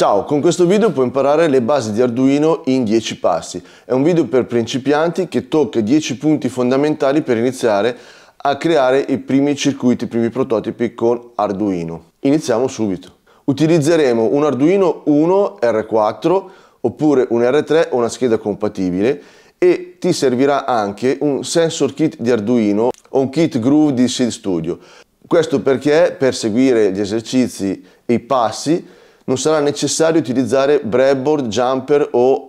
Ciao, con questo video puoi imparare le basi di Arduino in 10 passi. È un video per principianti che tocca 10 punti fondamentali per iniziare a creare i primi circuiti, i primi prototipi con Arduino. Iniziamo subito. Utilizzeremo un Arduino 1 R4 oppure un R3 o una scheda compatibile e ti servirà anche un sensor kit di Arduino o un kit groove di Seed Studio. Questo perché per seguire gli esercizi e i passi non sarà necessario utilizzare breadboard, jumper o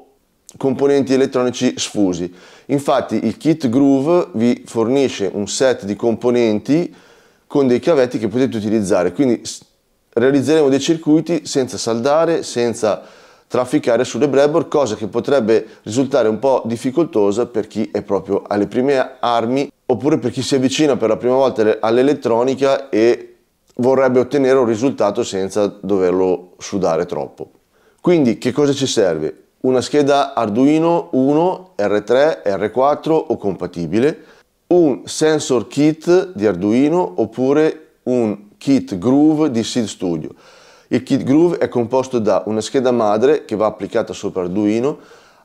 componenti elettronici sfusi. Infatti il kit Groove vi fornisce un set di componenti con dei cavetti che potete utilizzare, quindi realizzeremo dei circuiti senza saldare, senza trafficare sulle breadboard, cosa che potrebbe risultare un po' difficoltosa per chi è proprio alle prime armi oppure per chi si avvicina per la prima volta all'elettronica e vorrebbe ottenere un risultato senza doverlo sudare troppo. Quindi che cosa ci serve? Una scheda Arduino 1, R3, R4 o compatibile, un sensor kit di Arduino oppure un kit Groove di Seed Studio. Il kit Groove è composto da una scheda madre che va applicata sopra Arduino,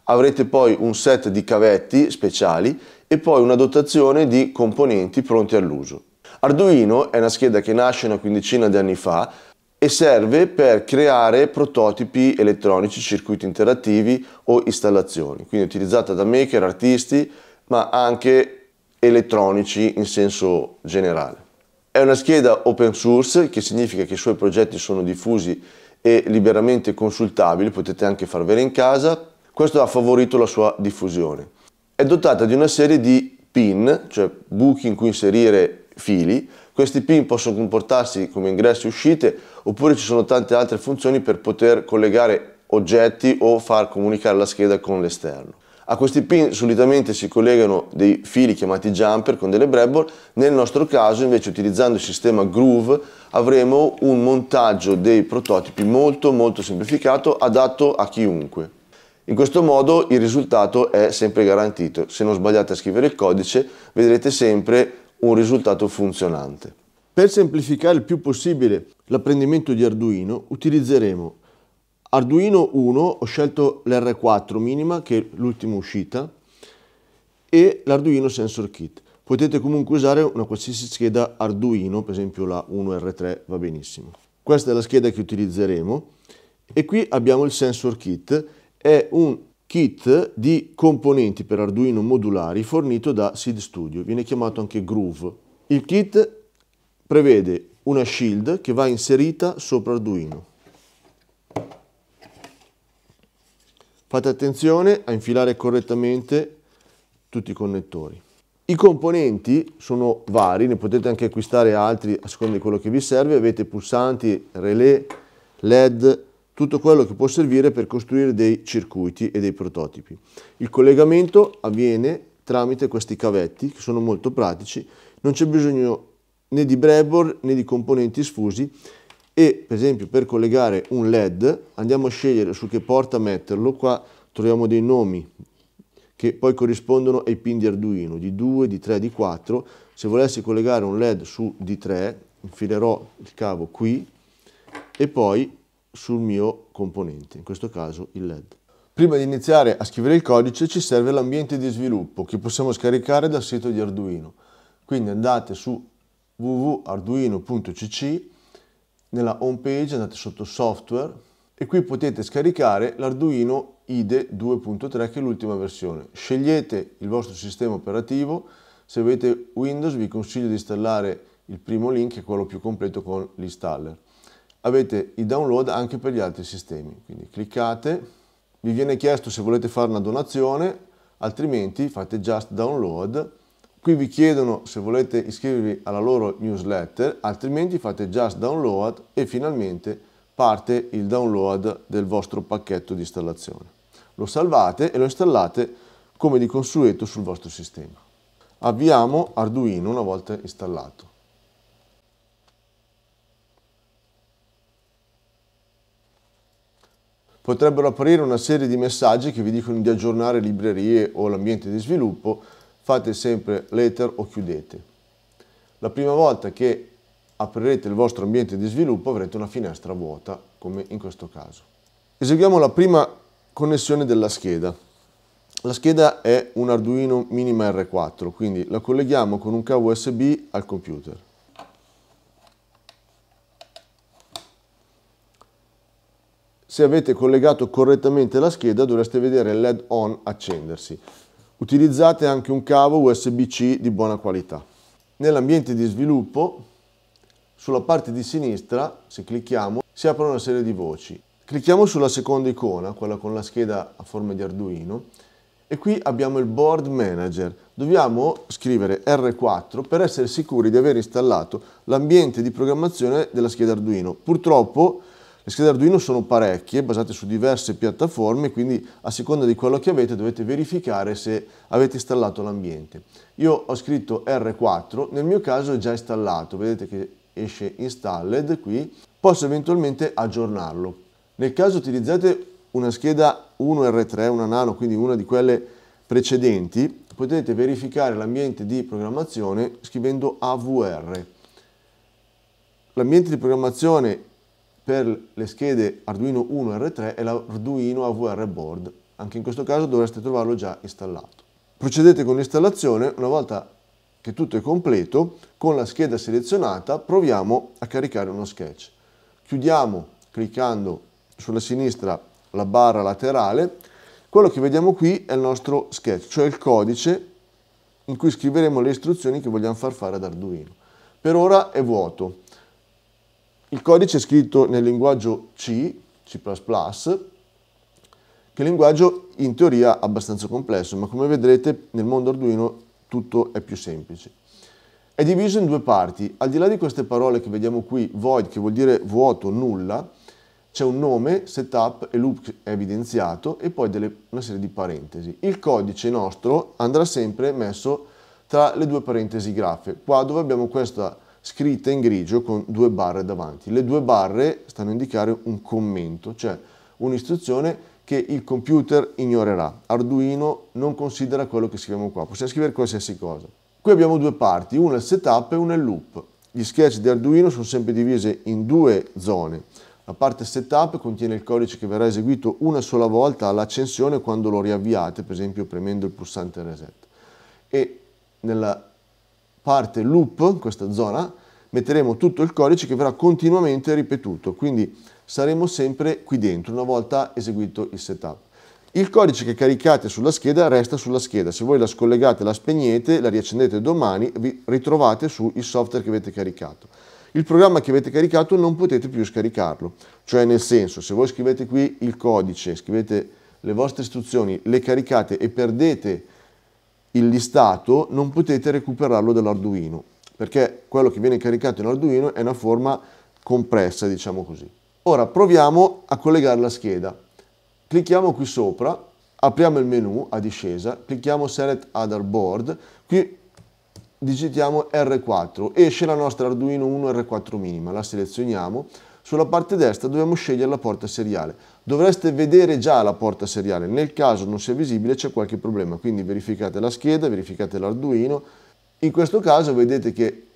avrete poi un set di cavetti speciali e poi una dotazione di componenti pronti all'uso. Arduino è una scheda che nasce una quindicina di anni fa e serve per creare prototipi elettronici, circuiti interattivi o installazioni, quindi utilizzata da maker, artisti, ma anche elettronici in senso generale. È una scheda open source, che significa che i suoi progetti sono diffusi e liberamente consultabili, potete anche farvele in casa. Questo ha favorito la sua diffusione. È dotata di una serie di pin, cioè buchi in cui inserire fili, questi pin possono comportarsi come ingressi e uscite oppure ci sono tante altre funzioni per poter collegare oggetti o far comunicare la scheda con l'esterno. A questi pin solitamente si collegano dei fili chiamati jumper con delle breadboard, nel nostro caso invece utilizzando il sistema Groove avremo un montaggio dei prototipi molto molto semplificato adatto a chiunque. In questo modo il risultato è sempre garantito, se non sbagliate a scrivere il codice vedrete sempre un risultato funzionante. Per semplificare il più possibile l'apprendimento di Arduino utilizzeremo Arduino 1, ho scelto l'R4 minima che è l'ultima uscita e l'Arduino Sensor Kit. Potete comunque usare una qualsiasi scheda Arduino, per esempio la 1R3 va benissimo. Questa è la scheda che utilizzeremo e qui abbiamo il Sensor Kit, è un kit di componenti per Arduino modulari fornito da Seed Studio, viene chiamato anche Groove. Il kit prevede una shield che va inserita sopra Arduino. Fate attenzione a infilare correttamente tutti i connettori. I componenti sono vari, ne potete anche acquistare altri a seconda di quello che vi serve, avete pulsanti, relè, led, tutto quello che può servire per costruire dei circuiti e dei prototipi. Il collegamento avviene tramite questi cavetti che sono molto pratici, non c'è bisogno né di breadboard né di componenti sfusi e per esempio per collegare un LED andiamo a scegliere su che porta metterlo, qua troviamo dei nomi che poi corrispondono ai pin di Arduino, di 2, di 3, di 4, se volessi collegare un LED su D3 infilerò il cavo qui e poi sul mio componente, in questo caso il LED. Prima di iniziare a scrivere il codice ci serve l'ambiente di sviluppo che possiamo scaricare dal sito di Arduino. Quindi andate su www.arduino.cc, nella home page andate sotto software e qui potete scaricare l'Arduino IDE 2.3 che è l'ultima versione. Scegliete il vostro sistema operativo, se avete Windows vi consiglio di installare il primo link che è quello più completo con l'installer avete i download anche per gli altri sistemi. Quindi cliccate, vi viene chiesto se volete fare una donazione, altrimenti fate just download. Qui vi chiedono se volete iscrivervi alla loro newsletter, altrimenti fate just download e finalmente parte il download del vostro pacchetto di installazione. Lo salvate e lo installate come di consueto sul vostro sistema. Avviamo Arduino una volta installato. potrebbero apparire una serie di messaggi che vi dicono di aggiornare librerie o l'ambiente di sviluppo, fate sempre letter o chiudete. La prima volta che aprirete il vostro ambiente di sviluppo avrete una finestra vuota, come in questo caso. Eseguiamo la prima connessione della scheda. La scheda è un Arduino Minima R4, quindi la colleghiamo con un cavo USB al computer. Se avete collegato correttamente la scheda dovreste vedere il LED on accendersi. Utilizzate anche un cavo USB-C di buona qualità. Nell'ambiente di sviluppo, sulla parte di sinistra, se clicchiamo, si aprono una serie di voci. Clicchiamo sulla seconda icona, quella con la scheda a forma di Arduino, e qui abbiamo il Board Manager. Dobbiamo scrivere R4 per essere sicuri di aver installato l'ambiente di programmazione della scheda Arduino. Purtroppo le schede Arduino sono parecchie, basate su diverse piattaforme, quindi a seconda di quello che avete dovete verificare se avete installato l'ambiente. Io ho scritto R4, nel mio caso è già installato, vedete che esce installed qui, posso eventualmente aggiornarlo. Nel caso utilizzate una scheda 1R3, una nano, quindi una di quelle precedenti, potete verificare l'ambiente di programmazione scrivendo AVR. L'ambiente di programmazione per le schede Arduino 1 R3 e l'Arduino AVR Board. Anche in questo caso dovreste trovarlo già installato. Procedete con l'installazione, una volta che tutto è completo, con la scheda selezionata proviamo a caricare uno sketch. Chiudiamo cliccando sulla sinistra la barra laterale, quello che vediamo qui è il nostro sketch, cioè il codice in cui scriveremo le istruzioni che vogliamo far fare ad Arduino. Per ora è vuoto, il codice è scritto nel linguaggio C, C++, che è un linguaggio in teoria abbastanza complesso, ma come vedrete nel mondo Arduino tutto è più semplice. È diviso in due parti. Al di là di queste parole che vediamo qui, void, che vuol dire vuoto, nulla, c'è un nome, setup e loop evidenziato e poi delle, una serie di parentesi. Il codice nostro andrà sempre messo tra le due parentesi graffe. Qua dove abbiamo questa scritta in grigio con due barre davanti. Le due barre stanno a indicare un commento, cioè un'istruzione che il computer ignorerà. Arduino non considera quello che scriviamo qua, possiamo scrivere qualsiasi cosa. Qui abbiamo due parti, una è il setup e una è il loop. Gli sketch di Arduino sono sempre divise in due zone. La parte setup contiene il codice che verrà eseguito una sola volta all'accensione quando lo riavviate, per esempio premendo il pulsante reset. E nella parte loop, questa zona, metteremo tutto il codice che verrà continuamente ripetuto, quindi saremo sempre qui dentro una volta eseguito il setup. Il codice che caricate sulla scheda resta sulla scheda, se voi la scollegate, la spegnete, la riaccendete domani, vi ritrovate sul software che avete caricato. Il programma che avete caricato non potete più scaricarlo, cioè nel senso se voi scrivete qui il codice, scrivete le vostre istruzioni, le caricate e perdete il il listato non potete recuperarlo dall'Arduino, perché quello che viene caricato in Arduino è una forma compressa, diciamo così. Ora proviamo a collegare la scheda. Clicchiamo qui sopra, apriamo il menu a discesa, clicchiamo Select Other Board, qui digitiamo R4, esce la nostra Arduino 1 R4 minima, la selezioniamo, sulla parte destra dobbiamo scegliere la porta seriale dovreste vedere già la porta seriale, nel caso non sia visibile c'è qualche problema, quindi verificate la scheda, verificate l'Arduino, in questo caso vedete che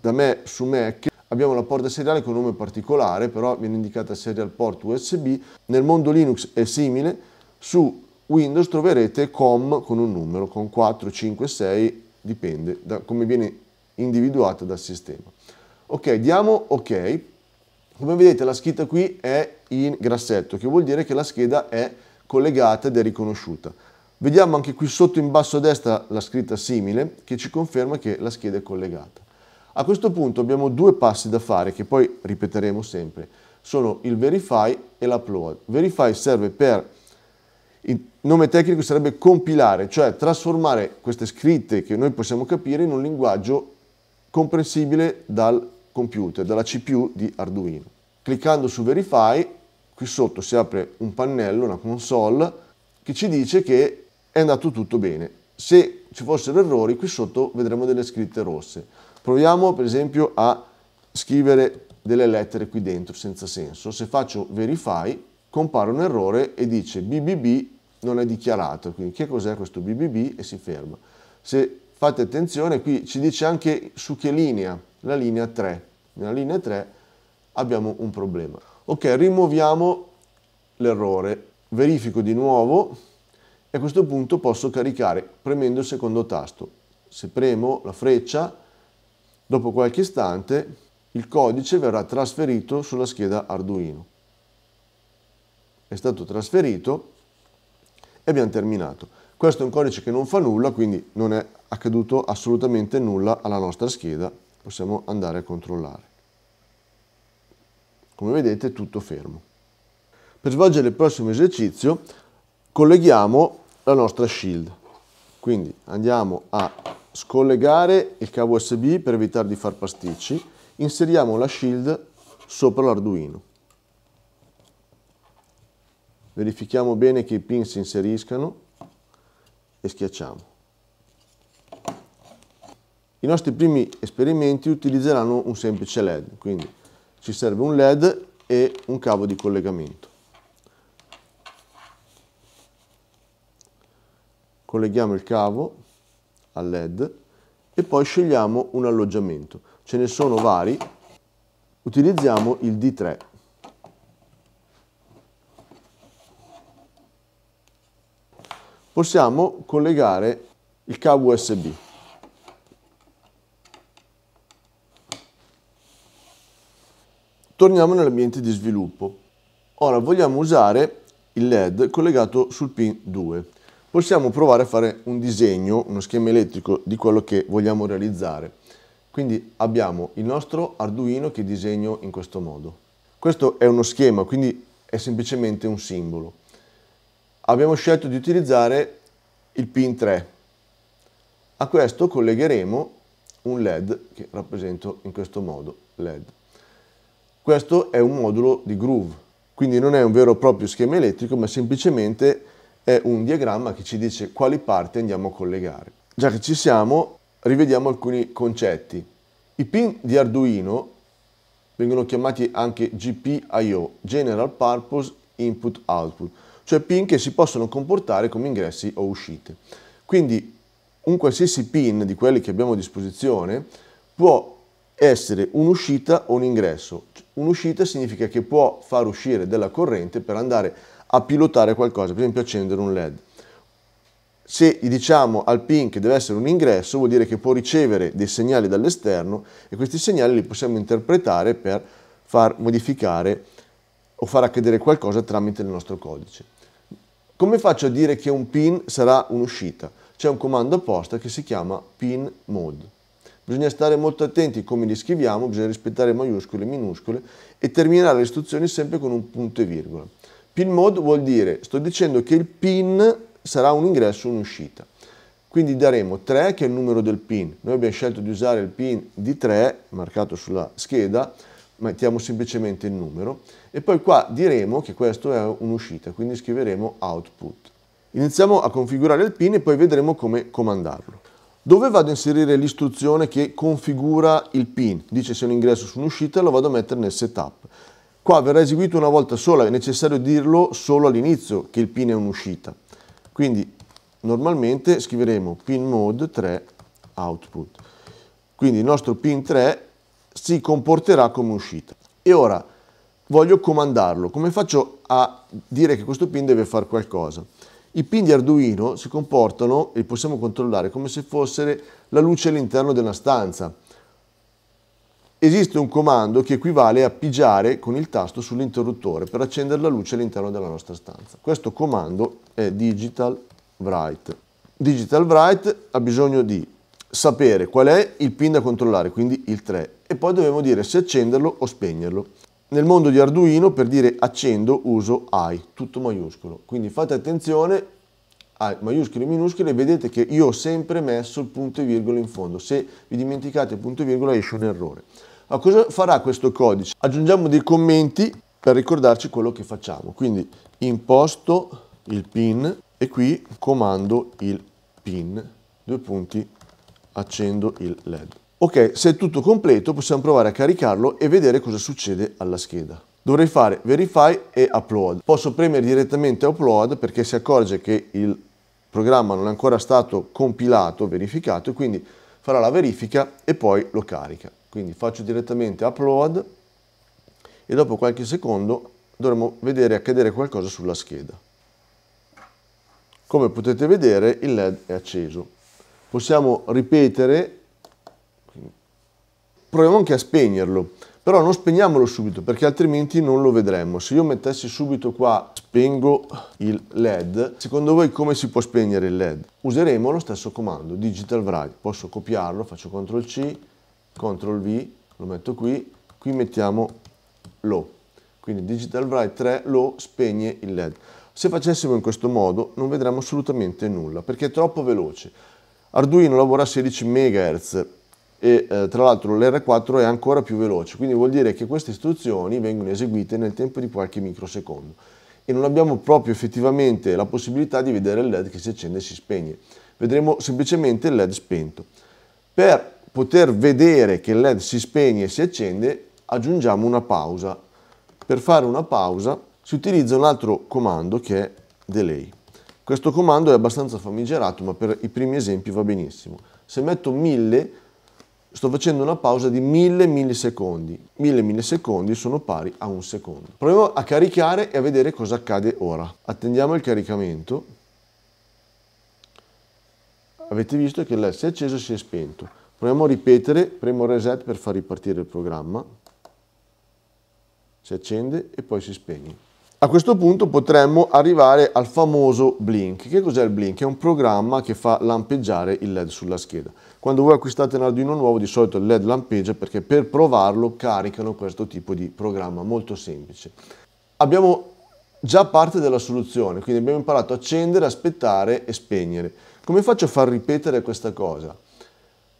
da me su Mac abbiamo la porta seriale con nome particolare, però viene indicata serial port USB, nel mondo Linux è simile, su Windows troverete COM con un numero, con 4, 5, 6, dipende da come viene individuata dal sistema. Ok, diamo ok, come vedete la scritta qui è in grassetto, che vuol dire che la scheda è collegata ed è riconosciuta. Vediamo anche qui sotto in basso a destra la scritta simile che ci conferma che la scheda è collegata. A questo punto abbiamo due passi da fare che poi ripeteremo sempre. Sono il verify e l'upload. Verify serve per, il nome tecnico sarebbe compilare, cioè trasformare queste scritte che noi possiamo capire in un linguaggio comprensibile dal computer, dalla CPU di Arduino. Cliccando su Verify, qui sotto si apre un pannello, una console, che ci dice che è andato tutto bene. Se ci fossero errori, qui sotto vedremo delle scritte rosse. Proviamo per esempio a scrivere delle lettere qui dentro senza senso. Se faccio Verify, compare un errore e dice BBB non è dichiarato, quindi che cos'è questo BBB e si ferma. Se fate attenzione, qui ci dice anche su che linea la linea 3. Nella linea 3 abbiamo un problema. Ok, rimuoviamo l'errore, verifico di nuovo e a questo punto posso caricare premendo il secondo tasto. Se premo la freccia, dopo qualche istante il codice verrà trasferito sulla scheda Arduino. È stato trasferito e abbiamo terminato. Questo è un codice che non fa nulla, quindi non è accaduto assolutamente nulla alla nostra scheda possiamo andare a controllare. Come vedete tutto fermo. Per svolgere il prossimo esercizio colleghiamo la nostra shield. Quindi andiamo a scollegare il cavo USB per evitare di far pasticci, inseriamo la shield sopra l'Arduino. Verifichiamo bene che i pin si inseriscano e schiacciamo. I nostri primi esperimenti utilizzeranno un semplice LED, quindi ci serve un LED e un cavo di collegamento. Colleghiamo il cavo al LED e poi scegliamo un alloggiamento. Ce ne sono vari. Utilizziamo il D3. Possiamo collegare il cavo USB. Torniamo nell'ambiente di sviluppo. Ora vogliamo usare il LED collegato sul pin 2. Possiamo provare a fare un disegno, uno schema elettrico di quello che vogliamo realizzare. Quindi abbiamo il nostro Arduino che disegno in questo modo. Questo è uno schema, quindi è semplicemente un simbolo. Abbiamo scelto di utilizzare il pin 3. A questo collegheremo un LED che rappresento in questo modo, LED. Questo è un modulo di groove, quindi non è un vero e proprio schema elettrico, ma semplicemente è un diagramma che ci dice quali parti andiamo a collegare. Già che ci siamo, rivediamo alcuni concetti. I pin di Arduino vengono chiamati anche GPIO, General Purpose Input Output, cioè pin che si possono comportare come ingressi o uscite. Quindi un qualsiasi pin di quelli che abbiamo a disposizione può essere un'uscita o un ingresso, un'uscita significa che può far uscire della corrente per andare a pilotare qualcosa, per esempio accendere un LED. Se diciamo al pin che deve essere un ingresso, vuol dire che può ricevere dei segnali dall'esterno e questi segnali li possiamo interpretare per far modificare o far accadere qualcosa tramite il nostro codice. Come faccio a dire che un pin sarà un'uscita? C'è un comando apposta che si chiama pin mode. Bisogna stare molto attenti come li scriviamo, bisogna rispettare maiuscole e minuscole e terminare le istruzioni sempre con un punto e virgola. Pin mode vuol dire, sto dicendo che il pin sarà un ingresso e un'uscita. Quindi daremo 3 che è il numero del pin. Noi abbiamo scelto di usare il pin di 3, marcato sulla scheda, mettiamo semplicemente il numero e poi qua diremo che questo è un'uscita, quindi scriveremo output. Iniziamo a configurare il pin e poi vedremo come comandarlo. Dove vado a inserire l'istruzione che configura il PIN? Dice se è un ingresso su un'uscita, lo vado a mettere nel setup. Qua verrà eseguito una volta sola, è necessario dirlo solo all'inizio che il PIN è un'uscita. Quindi normalmente scriveremo pin mode 3 output. Quindi il nostro pin 3 si comporterà come uscita. E ora voglio comandarlo. Come faccio a dire che questo pin deve fare qualcosa? I pin di Arduino si comportano e li possiamo controllare come se fossero la luce all'interno della stanza. Esiste un comando che equivale a pigiare con il tasto sull'interruttore per accendere la luce all'interno della nostra stanza. Questo comando è digital write. Digital write ha bisogno di sapere qual è il pin da controllare, quindi il 3, e poi dobbiamo dire se accenderlo o spegnerlo nel mondo di Arduino per dire accendo uso I, tutto maiuscolo. Quindi fate attenzione a maiuscole e minuscole vedete che io ho sempre messo il punto e virgola in fondo. Se vi dimenticate il punto e virgola esce un errore. Ma cosa farà questo codice? Aggiungiamo dei commenti per ricordarci quello che facciamo. Quindi imposto il pin e qui comando il pin, due punti, accendo il led. Ok, se è tutto completo possiamo provare a caricarlo e vedere cosa succede alla scheda. Dovrei fare Verify e Upload. Posso premere direttamente Upload perché si accorge che il programma non è ancora stato compilato, verificato, e quindi farà la verifica e poi lo carica. Quindi faccio direttamente Upload e dopo qualche secondo dovremo vedere accadere qualcosa sulla scheda. Come potete vedere il LED è acceso. Possiamo ripetere proviamo anche a spegnerlo, però non spegniamolo subito perché altrimenti non lo vedremo. Se io mettessi subito qua spengo il LED, secondo voi come si può spegnere il LED? Useremo lo stesso comando, digital write, posso copiarlo, faccio CTRL C, CTRL V, lo metto qui, qui mettiamo lo, quindi digital write 3 lo spegne il LED. Se facessimo in questo modo non vedremmo assolutamente nulla perché è troppo veloce. Arduino lavora a 16 MHz, e eh, tra l'altro l'R4 è ancora più veloce, quindi vuol dire che queste istruzioni vengono eseguite nel tempo di qualche microsecondo e non abbiamo proprio effettivamente la possibilità di vedere il LED che si accende e si spegne. Vedremo semplicemente il LED spento. Per poter vedere che il LED si spegne e si accende aggiungiamo una pausa. Per fare una pausa si utilizza un altro comando che è delay. Questo comando è abbastanza famigerato ma per i primi esempi va benissimo. Se metto 1000 sto facendo una pausa di 1000 millisecondi. 1000 millisecondi sono pari a un secondo. Proviamo a caricare e a vedere cosa accade ora. Attendiamo il caricamento. Avete visto che l'S è acceso e si è spento. Proviamo a ripetere, premo reset per far ripartire il programma. Si accende e poi si spegne. A questo punto potremmo arrivare al famoso blink. Che cos'è il blink? È un programma che fa lampeggiare il LED sulla scheda. Quando voi acquistate un Arduino nuovo di solito il LED lampeggia perché per provarlo caricano questo tipo di programma molto semplice. Abbiamo già parte della soluzione, quindi abbiamo imparato a accendere, aspettare e spegnere. Come faccio a far ripetere questa cosa?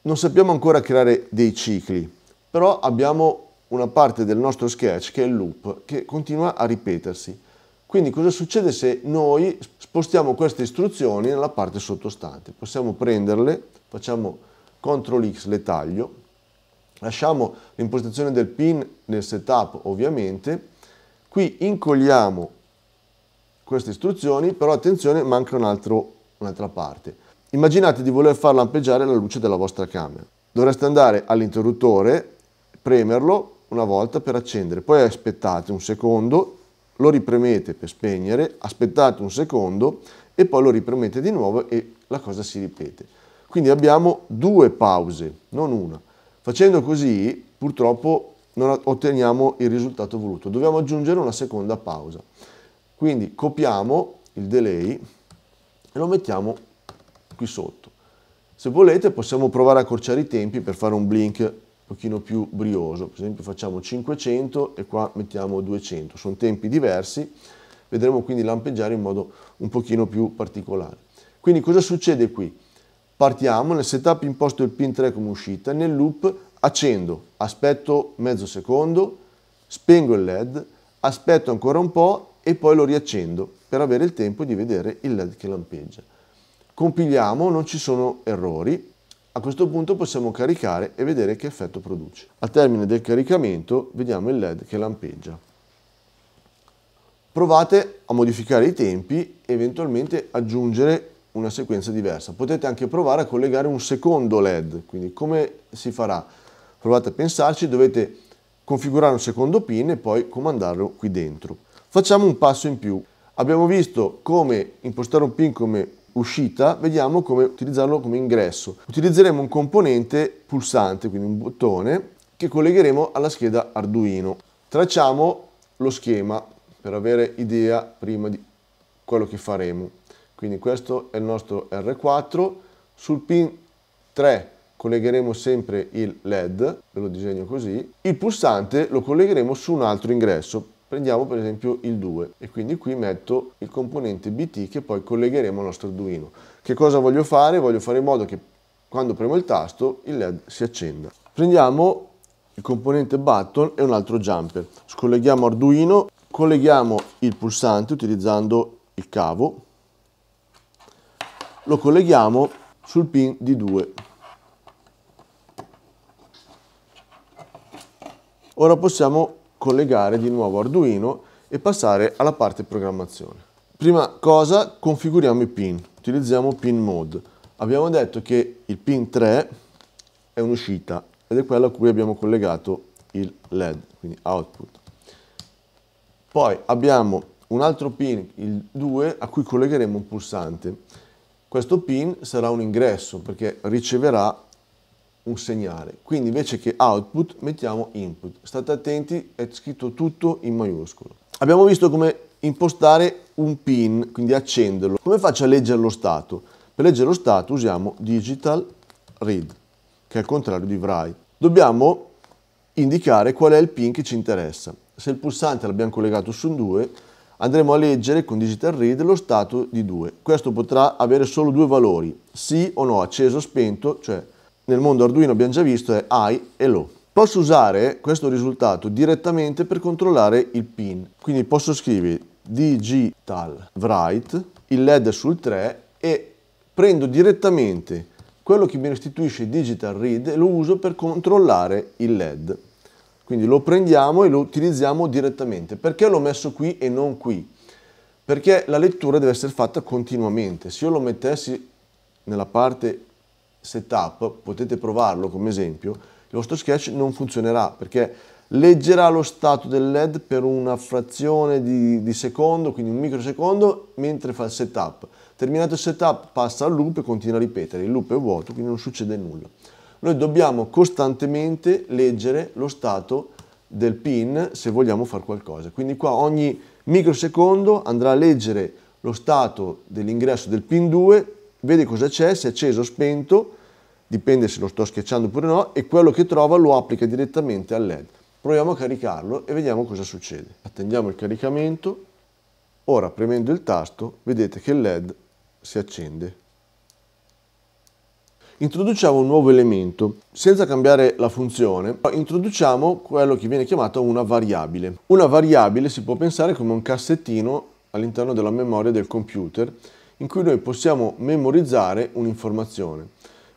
Non sappiamo ancora creare dei cicli, però abbiamo una parte del nostro sketch che è il loop che continua a ripetersi. Quindi cosa succede se noi spostiamo queste istruzioni nella parte sottostante? Possiamo prenderle, facciamo CTRL X le taglio, lasciamo l'impostazione del pin nel setup ovviamente, qui incolliamo queste istruzioni, però attenzione manca un'altra parte. Immaginate di voler far lampeggiare la luce della vostra camera. Dovreste andare all'interruttore, premerlo una volta per accendere, poi aspettate un secondo, lo ripremete per spegnere, aspettate un secondo e poi lo ripremete di nuovo e la cosa si ripete. Quindi abbiamo due pause, non una. Facendo così, purtroppo, non otteniamo il risultato voluto. Dobbiamo aggiungere una seconda pausa. Quindi copiamo il delay e lo mettiamo qui sotto. Se volete possiamo provare a accorciare i tempi per fare un blink un pochino più brioso. Per esempio facciamo 500 e qua mettiamo 200. Sono tempi diversi, vedremo quindi lampeggiare in modo un pochino più particolare. Quindi cosa succede qui? Partiamo nel setup imposto il pin 3 come uscita, nel loop accendo, aspetto mezzo secondo, spengo il led, aspetto ancora un po' e poi lo riaccendo per avere il tempo di vedere il led che lampeggia. Compiliamo, non ci sono errori, a questo punto possiamo caricare e vedere che effetto produce. Al termine del caricamento vediamo il led che lampeggia. Provate a modificare i tempi e eventualmente aggiungere una sequenza diversa. Potete anche provare a collegare un secondo LED, quindi come si farà? Provate a pensarci, dovete configurare un secondo pin e poi comandarlo qui dentro. Facciamo un passo in più. Abbiamo visto come impostare un pin come uscita, vediamo come utilizzarlo come ingresso. Utilizzeremo un componente pulsante, quindi un bottone, che collegheremo alla scheda Arduino. Tracciamo lo schema per avere idea prima di quello che faremo. Quindi questo è il nostro R4. Sul pin 3 collegheremo sempre il LED, ve lo disegno così. Il pulsante lo collegheremo su un altro ingresso, prendiamo per esempio il 2 e quindi qui metto il componente BT che poi collegheremo al nostro Arduino. Che cosa voglio fare? Voglio fare in modo che quando premo il tasto il LED si accenda. Prendiamo il componente button e un altro jumper. Scolleghiamo Arduino, colleghiamo il pulsante utilizzando il cavo lo colleghiamo sul pin di 2. Ora possiamo collegare di nuovo Arduino e passare alla parte programmazione. Prima cosa configuriamo i pin, utilizziamo pin mode. Abbiamo detto che il pin 3 è un'uscita ed è quello a cui abbiamo collegato il LED, quindi output. Poi abbiamo un altro pin, il 2, a cui collegheremo un pulsante questo pin sarà un ingresso perché riceverà un segnale. Quindi invece che output mettiamo input. State attenti, è scritto tutto in maiuscolo. Abbiamo visto come impostare un pin, quindi accenderlo. Come faccio a leggere lo stato? Per leggere lo stato usiamo digital read, che è il contrario di write. Dobbiamo indicare qual è il pin che ci interessa. Se il pulsante l'abbiamo collegato su un 2, andremo a leggere con digital read lo stato di 2. Questo potrà avere solo due valori, sì o no, acceso o spento, cioè nel mondo Arduino abbiamo già visto è high e low. Posso usare questo risultato direttamente per controllare il pin, quindi posso scrivere digital write, il led sul 3 e prendo direttamente quello che mi restituisce digital read e lo uso per controllare il led. Quindi lo prendiamo e lo utilizziamo direttamente. Perché l'ho messo qui e non qui? Perché la lettura deve essere fatta continuamente. Se io lo mettessi nella parte setup, potete provarlo come esempio, il vostro sketch non funzionerà perché leggerà lo stato del LED per una frazione di, di, secondo, quindi un microsecondo, mentre fa il setup. Terminato il setup passa al loop e continua a ripetere. Il loop è vuoto, quindi non succede nulla. Noi dobbiamo costantemente leggere lo stato del pin se vogliamo fare qualcosa. Quindi qua ogni microsecondo andrà a leggere lo stato dell'ingresso del pin 2, vede cosa c'è, se è acceso o spento, dipende se lo sto schiacciando oppure no, e quello che trova lo applica direttamente al LED. Proviamo a caricarlo e vediamo cosa succede. Attendiamo il caricamento. Ora premendo il tasto vedete che il LED si accende introduciamo un nuovo elemento. Senza cambiare la funzione, introduciamo quello che viene chiamato una variabile. Una variabile si può pensare come un cassettino all'interno della memoria del computer in cui noi possiamo memorizzare un'informazione.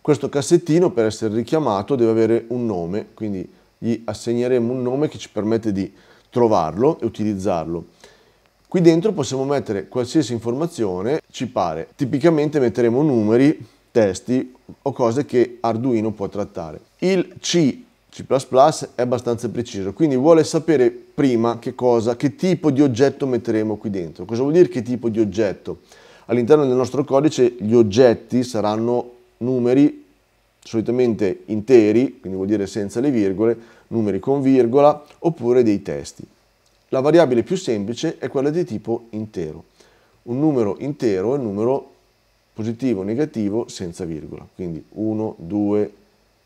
Questo cassettino per essere richiamato deve avere un nome, quindi gli assegneremo un nome che ci permette di trovarlo e utilizzarlo. Qui dentro possiamo mettere qualsiasi informazione ci pare. Tipicamente metteremo numeri testi o cose che Arduino può trattare. Il C, C++ è abbastanza preciso, quindi vuole sapere prima che cosa, che tipo di oggetto metteremo qui dentro. Cosa vuol dire che tipo di oggetto? All'interno del nostro codice gli oggetti saranno numeri solitamente interi, quindi vuol dire senza le virgole, numeri con virgola, oppure dei testi. La variabile più semplice è quella di tipo intero. Un numero intero è un numero positivo negativo senza virgola. Quindi 1, 2,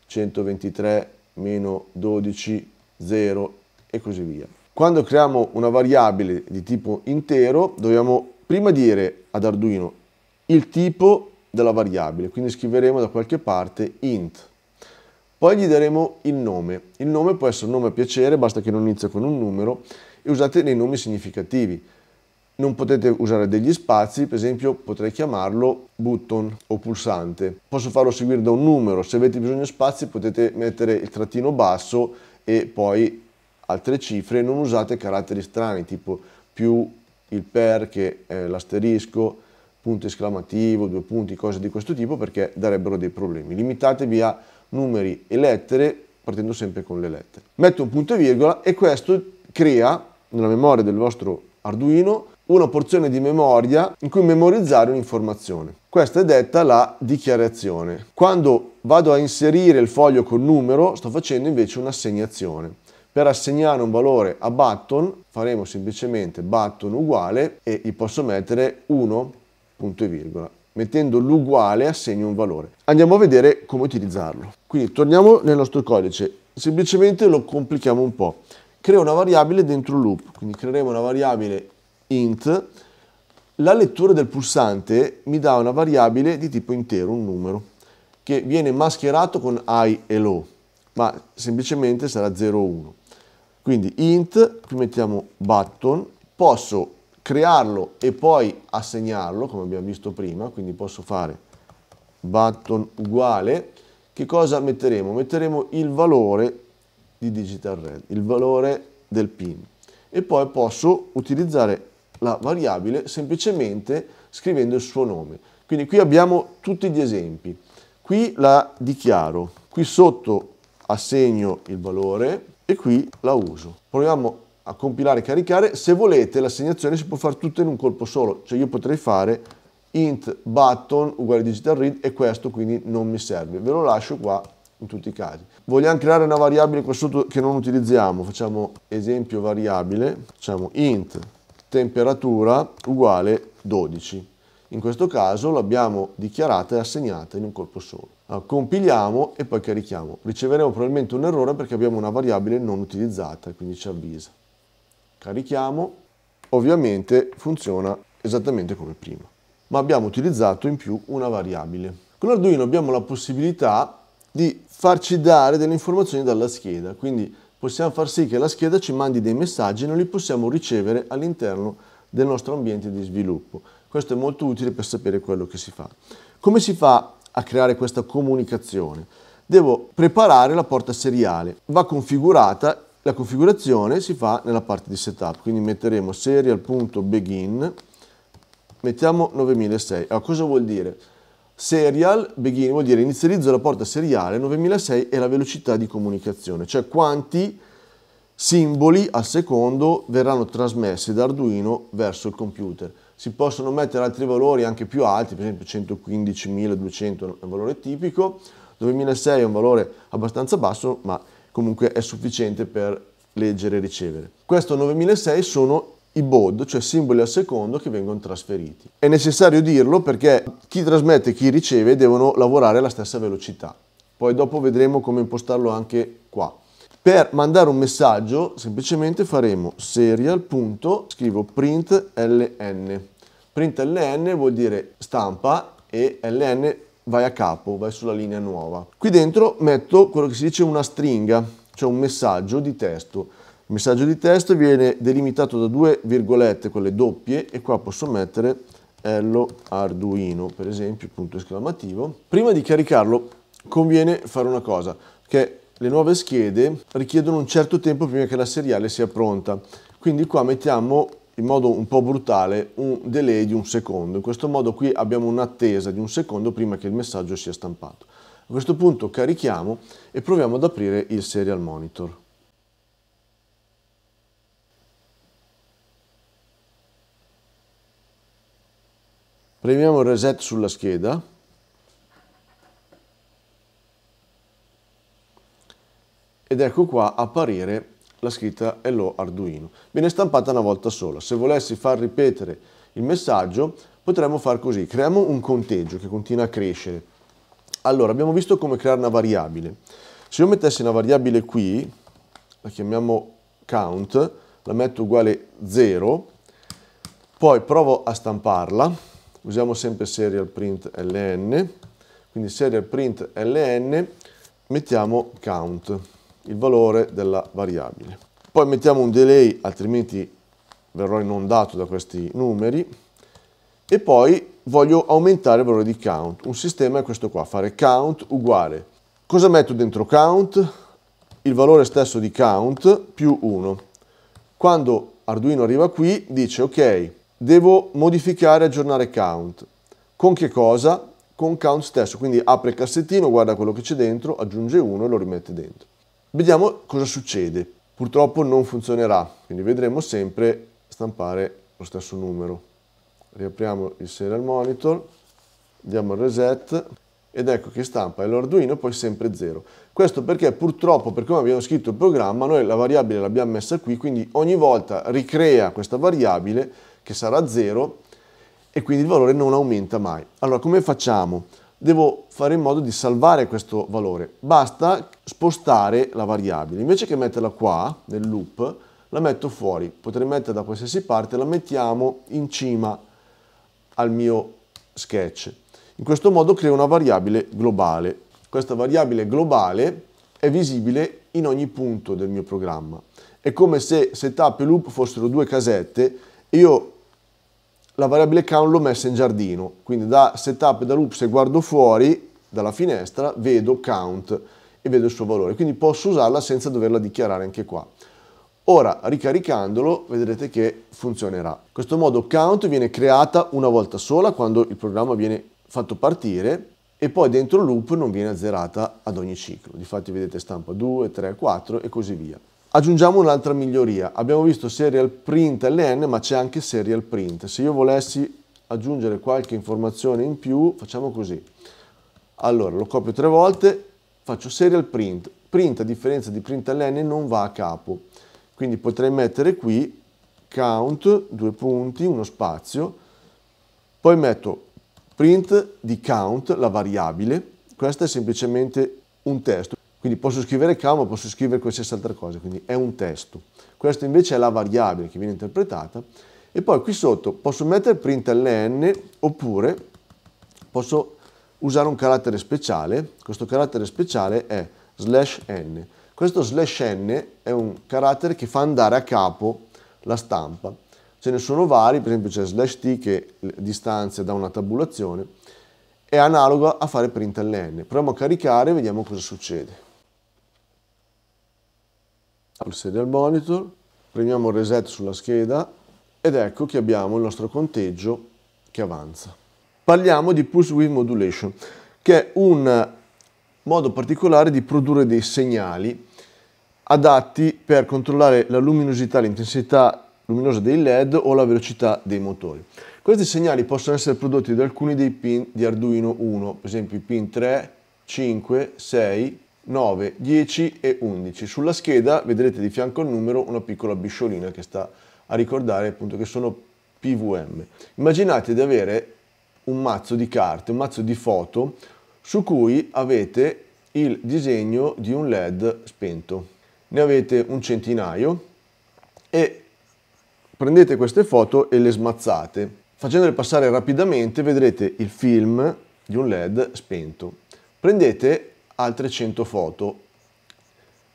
123, meno 12, 0 e così via. Quando creiamo una variabile di tipo intero dobbiamo prima dire ad Arduino il tipo della variabile, quindi scriveremo da qualche parte int. Poi gli daremo il nome. Il nome può essere un nome a piacere, basta che non inizia con un numero e usate dei nomi significativi non potete usare degli spazi, per esempio potrei chiamarlo button o pulsante. Posso farlo seguire da un numero, se avete bisogno di spazi potete mettere il trattino basso e poi altre cifre, non usate caratteri strani tipo più il per che è l'asterisco, punto esclamativo, due punti, cose di questo tipo perché darebbero dei problemi. Limitatevi a numeri e lettere partendo sempre con le lettere. Metto un punto e virgola e questo crea nella memoria del vostro Arduino una porzione di memoria in cui memorizzare un'informazione. Questa è detta la dichiarazione. Quando vado a inserire il foglio col numero sto facendo invece un'assegnazione. Per assegnare un valore a button faremo semplicemente button uguale e gli posso mettere 1 punto e virgola. Mettendo l'uguale assegno un valore. Andiamo a vedere come utilizzarlo. Quindi torniamo nel nostro codice, semplicemente lo complichiamo un po'. Creo una variabile dentro loop, quindi creeremo una variabile int, la lettura del pulsante mi dà una variabile di tipo intero, un numero, che viene mascherato con i e low, ma semplicemente sarà 0 1. Quindi int, qui mettiamo button, posso crearlo e poi assegnarlo, come abbiamo visto prima, quindi posso fare button uguale, che cosa metteremo? Metteremo il valore di digital red, il valore del pin, e poi posso utilizzare la variabile semplicemente scrivendo il suo nome. Quindi qui abbiamo tutti gli esempi. Qui la dichiaro, qui sotto assegno il valore e qui la uso. Proviamo a compilare e caricare. Se volete l'assegnazione si può fare tutta in un colpo solo, cioè io potrei fare int button uguale digital read e questo quindi non mi serve. Ve lo lascio qua in tutti i casi. Vogliamo creare una variabile qua sotto che non utilizziamo, facciamo esempio variabile, facciamo int temperatura uguale 12. In questo caso l'abbiamo dichiarata e assegnata in un colpo solo. Ah, compiliamo e poi carichiamo. Riceveremo probabilmente un errore perché abbiamo una variabile non utilizzata, quindi ci avvisa. Carichiamo, ovviamente funziona esattamente come prima, ma abbiamo utilizzato in più una variabile. Con Arduino abbiamo la possibilità di farci dare delle informazioni dalla scheda, quindi possiamo far sì che la scheda ci mandi dei messaggi e non li possiamo ricevere all'interno del nostro ambiente di sviluppo. Questo è molto utile per sapere quello che si fa. Come si fa a creare questa comunicazione? Devo preparare la porta seriale, va configurata, la configurazione si fa nella parte di setup, quindi metteremo serial.begin, mettiamo 9006. Allora, cosa vuol dire? Serial begin vuol dire inizializzo la porta seriale 9006 e la velocità di comunicazione, cioè quanti simboli al secondo verranno trasmessi da Arduino verso il computer. Si possono mettere altri valori anche più alti, per esempio 115.200 è un valore tipico, 9006 è un valore abbastanza basso, ma comunque è sufficiente per leggere e ricevere. Questo 9006 sono i BOD, cioè simboli al secondo, che vengono trasferiti. È necessario dirlo perché chi trasmette e chi riceve devono lavorare alla stessa velocità. Poi dopo vedremo come impostarlo anche qua. Per mandare un messaggio semplicemente faremo serial. scrivo print ln. Print ln vuol dire stampa e ln vai a capo, vai sulla linea nuova. Qui dentro metto quello che si dice una stringa, cioè un messaggio di testo il messaggio di testo viene delimitato da due virgolette, quelle doppie, e qua posso mettere hello Arduino, per esempio, punto esclamativo. Prima di caricarlo conviene fare una cosa, che le nuove schede richiedono un certo tempo prima che la seriale sia pronta. Quindi qua mettiamo in modo un po' brutale un delay di un secondo. In questo modo qui abbiamo un'attesa di un secondo prima che il messaggio sia stampato. A questo punto carichiamo e proviamo ad aprire il serial monitor. Premiamo il reset sulla scheda. Ed ecco qua apparire la scritta Hello Arduino. Viene stampata una volta sola. Se volessi far ripetere il messaggio potremmo far così. Creiamo un conteggio che continua a crescere. Allora, abbiamo visto come creare una variabile. Se io mettessi una variabile qui, la chiamiamo count, la metto uguale 0, poi provo a stamparla, usiamo sempre serial print ln, quindi serial print ln mettiamo count, il valore della variabile. Poi mettiamo un delay, altrimenti verrò inondato da questi numeri, e poi voglio aumentare il valore di count. Un sistema è questo qua, fare count uguale. Cosa metto dentro count? Il valore stesso di count più 1. Quando Arduino arriva qui dice ok, devo modificare e aggiornare count. Con che cosa? Con count stesso, quindi apre il cassettino, guarda quello che c'è dentro, aggiunge uno e lo rimette dentro. Vediamo cosa succede. Purtroppo non funzionerà, quindi vedremo sempre stampare lo stesso numero. Riapriamo il serial monitor, diamo il reset ed ecco che stampa l'Arduino poi sempre 0. Questo perché purtroppo, per come abbiamo scritto il programma, noi la variabile l'abbiamo messa qui, quindi ogni volta ricrea questa variabile che sarà 0 e quindi il valore non aumenta mai. Allora come facciamo? Devo fare in modo di salvare questo valore. Basta spostare la variabile. Invece che metterla qua nel loop, la metto fuori. Potrei metterla da qualsiasi parte, la mettiamo in cima al mio sketch. In questo modo creo una variabile globale. Questa variabile globale è visibile in ogni punto del mio programma. È come se setup e loop fossero due casette e io la variabile count l'ho messa in giardino, quindi da setup e da loop se guardo fuori dalla finestra vedo count e vedo il suo valore, quindi posso usarla senza doverla dichiarare anche qua. Ora ricaricandolo vedrete che funzionerà. In questo modo count viene creata una volta sola quando il programma viene fatto partire e poi dentro loop non viene azzerata ad ogni ciclo. Difatti vedete stampa 2, 3, 4 e così via. Aggiungiamo un'altra miglioria. Abbiamo visto serial print LN, ma c'è anche serial print. Se io volessi aggiungere qualche informazione in più, facciamo così. Allora, lo copio tre volte, faccio serial print. Print, a differenza di print LN, non va a capo. Quindi potrei mettere qui count, due punti, uno spazio. Poi metto print di count, la variabile. Questo è semplicemente un testo. Quindi posso scrivere comma, posso scrivere qualsiasi altra cosa, quindi è un testo. Questa invece è la variabile che viene interpretata e poi qui sotto posso mettere println oppure posso usare un carattere speciale, questo carattere speciale è slash n. Questo slash n è un carattere che fa andare a capo la stampa. Ce ne sono vari, per esempio c'è slash t che distanzia da una tabulazione, è analogo a fare println. Proviamo a caricare e vediamo cosa succede al al monitor, premiamo il reset sulla scheda ed ecco che abbiamo il nostro conteggio che avanza. Parliamo di Pulse Width Modulation, che è un modo particolare di produrre dei segnali adatti per controllare la luminosità, l'intensità luminosa dei LED o la velocità dei motori. Questi segnali possono essere prodotti da alcuni dei pin di Arduino 1, per esempio i pin 3, 5, 6, 9, 10 e 11. Sulla scheda vedrete di fianco al numero una piccola bisciolina che sta a ricordare appunto che sono PVM. Immaginate di avere un mazzo di carte, un mazzo di foto su cui avete il disegno di un LED spento. Ne avete un centinaio e prendete queste foto e le smazzate. Facendole passare rapidamente vedrete il film di un LED spento. Prendete altre 100 foto.